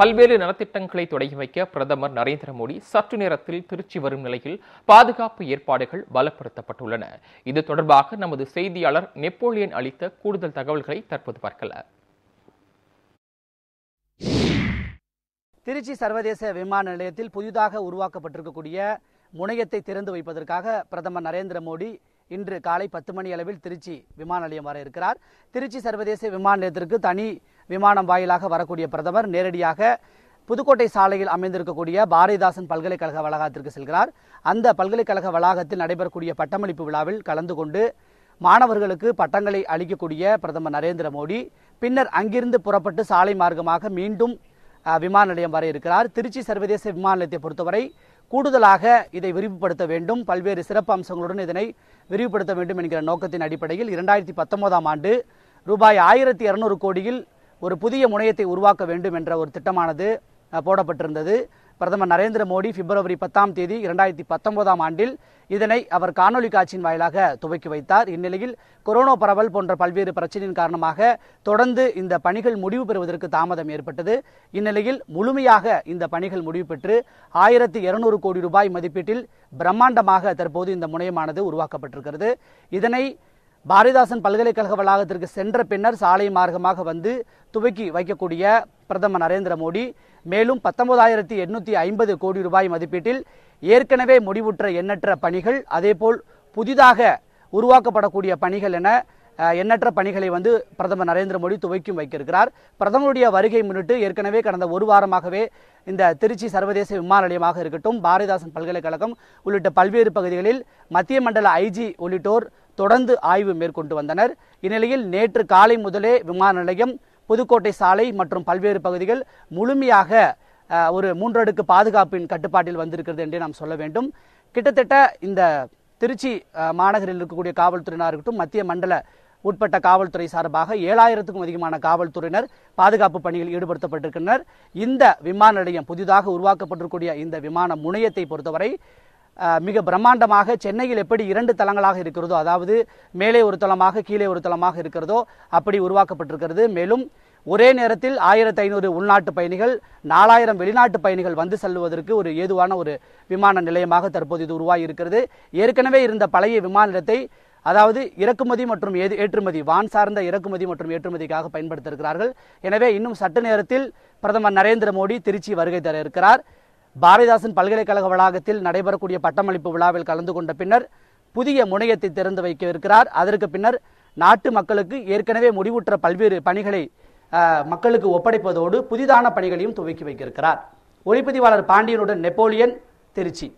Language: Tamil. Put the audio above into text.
பல்வேறு நலத்திட்டங்களை தொடங்கி வைக்க பிரதமர் நரேந்திர மோடி சற்று நேரத்தில் திருச்சி வரும் நிலையில் பாதுகாப்பு ஏற்பாடுகள் பலப்படுத்தப்பட்டுள்ளன இது தொடர்பாக நமது செய்தியாளர் நெப்போலியன் அளித்த கூடுதல் தகவல்களை தற்போது பார்க்கல திருச்சி சர்வதேச விமான நிலையத்தில் புதிதாக உருவாக்கப்பட்டிருக்கக்கூடிய முனையத்தை திறந்து வைப்பதற்காக பிரதமர் நரேந்திர மோடி இன்று காலை பத்து மணி அளவில் திருச்சி விமான நிலையம் வர இருக்கிறார் திருச்சி சர்வதேச விமான நிலையத்திற்கு தனி விமானம் வாயிலாக வரக்கூடிய பிரதமர் நேரடியாக புதுக்கோட்டை சாலையில் அமைந்திருக்கக்கூடிய பாரதிதாசன் பல்கலைக்கழக வளாகத்திற்கு செல்கிறார் அந்த பல்கலைக்கழக வளாகத்தில் நடைபெறக்கூடிய பட்டமளிப்பு விழாவில் கலந்து கொண்டு மாணவர்களுக்கு பட்டங்களை அளிக்கக்கூடிய பிரதமர் நரேந்திர மோடி பின்னர் அங்கிருந்து புறப்பட்டு சாலை மார்க்கமாக மீண்டும் விமான நிலையம் வர இருக்கிறார் திருச்சி சர்வதேச விமான நிலையத்தை பொறுத்தவரை கூடுதலாக இதை விரிவுபடுத்த வேண்டும் பல்வேறு சிறப்பு அம்சங்களுடன் இதனை விரிவுபடுத்த வேண்டும் என்கிற நோக்கத்தின் அடிப்படையில் இரண்டாயிரத்தி பத்தொன்பதாம் ஆண்டு ரூபாய் ஆயிரத்தி இரநூறு கோடியில் ஒரு புதிய முனையத்தை உருவாக்க வேண்டும் என்ற ஒரு திட்டமானது போடப்பட்டிருந்தது பிரதமர் நரேந்திர மோடி பிப்ரவரி பத்தாம் தேதி இரண்டாயிரத்தி பத்தொன்பதாம் ஆண்டில் இதனை அவர் காணொலி காட்சியின் வாயிலாக துவக்கி வைத்தார் இந்நிலையில் கொரோனா பரவல் போன்ற பல்வேறு பிரச்சனையின் காரணமாக தொடர்ந்து இந்த பணிகள் முடிவு பெறுவதற்கு தாமதம் ஏற்பட்டது இந்நிலையில் முழுமையாக இந்த பணிகள் முடிவு பெற்று ஆயிரத்தி இருநூறு கோடி ரூபாய் மதிப்பீட்டில் பிரம்மாண்டமாக தற்போது இந்த முனையமானது உருவாக்கப்பட்டிருக்கிறது இதனை பாரதிதாசன் பல்கலைக்கழக வளாகத்திற்கு சென்ற பின்னர் சாலை மார்க்கமாக வந்து துவக்கி வைக்கக்கூடிய பிரதமர் நரேந்திர மோடி மேலும் பத்தொன்பதாயிரத்தி எண்ணூற்றி ஐம்பது கோடி ரூபாய் மதிப்பீட்டில் ஏற்கனவே முடிவுற்ற எண்ணற்ற பணிகள் அதேபோல் புதிதாக உருவாக்கப்படக்கூடிய பணிகள் என எண்ணற்ற பணிகளை வந்து பிரதமர் நரேந்திர மோடி துவக்கி வைக்கிருக்கிறார் பிரதமருடைய வருகை முன்னிட்டு ஏற்கனவே கடந்த ஒரு வாரமாகவே இந்த திருச்சி சர்வதேச விமான நிலையமாக இருக்கட்டும் பாரதிதாசன் பல்கலைக்கழகம் உள்ளிட்ட பல்வேறு பகுதிகளில் மத்திய மண்டல ஐஜி உள்ளிட்டோர் தொடர்ந்து ஆய்வு மேற்கொண்டு வந்தனர் இந்நிலையில் நேற்று காலை முதலே விமான நிலையம் புதுக்கோட்டை சாலை மற்றும் பல்வேறு பகுதிகள் முழுமையாக ஒரு மூன்றடுக்கு பாதுகாப்பின் கட்டுப்பாட்டில் வந்திருக்கிறது என்றே நாம் சொல்ல வேண்டும் கிட்டத்தட்ட இந்த திருச்சி மாநகரில் இருக்கக்கூடிய காவல்துறையினாக இருக்கட்டும் மத்திய மண்டல உட்பட்ட காவல்துறை சார்பாக ஏழாயிரத்துக்கும் அதிகமான காவல்துறையினர் பாதுகாப்பு பணியில் ஈடுபடுத்தப்பட்டிருக்கின்றனர் இந்த விமான நிலையம் புதிதாக உருவாக்கப்பட்டிருக்கூடிய இந்த விமான முனையத்தை பொறுத்தவரை மிக பிரம்மாண்டமாக சென்னையில் எப்படி இரண்டு தளங்களாக இருக்கிறதோ அதாவது மேலே ஒரு தளமாக கீழே ஒரு தளமாக இருக்கிறதோ அப்படி உருவாக்கப்பட்டிருக்கிறது மேலும் ஒரே நேரத்தில் ஆயிரத்தி ஐநூறு உள்நாட்டு பயணிகள் நாலாயிரம் வெளிநாட்டு பயணிகள் வந்து செல்வதற்கு ஒரு ஏதுவான ஒரு விமான நிலையமாக தற்போது இது உருவாகி இருக்கிறது ஏற்கனவே இருந்த பழைய விமான நிலையத்தை அதாவது இறக்குமதி மற்றும் ஏது ஏற்றுமதி வான் சார்ந்த இறக்குமதி மற்றும் ஏற்றுமதிக்காக பயன்படுத்த இருக்கிறார்கள் எனவே இன்னும் சட்ட நேரத்தில் பிரதமர் நரேந்திர மோடி திருச்சி வருகை தர இருக்கிறார் பாரதிதாசன் பல்கலைக்கழக வளாகத்தில் நடைபெறக்கூடிய பட்டமளிப்பு விழாவில் கலந்து கொண்ட பின்னர் புதிய முனையத்தை திறந்து வைக்க இருக்கிறார் அதற்கு பின்னர் நாட்டு மக்களுக்கு ஏற்கனவே முடிவுற்ற பல்வேறு பணிகளை மக்களுக்கு ஒப்படைப்பதோடு புதிதான பணிகளையும் துவக்கி வைக்க இருக்கிறார் ஒளிப்பதிவாளர் பாண்டியனுடன் நெப்போலியன் திருச்சி